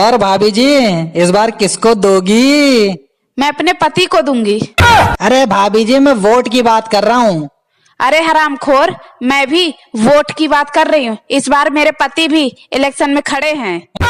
और भाभी जी इस बार किसको दोगी मैं अपने पति को दूंगी अरे भाभी जी मैं वोट की बात कर रहा हूँ अरे हराम खोर मैं भी वोट की बात कर रही हूँ इस बार मेरे पति भी इलेक्शन में खड़े हैं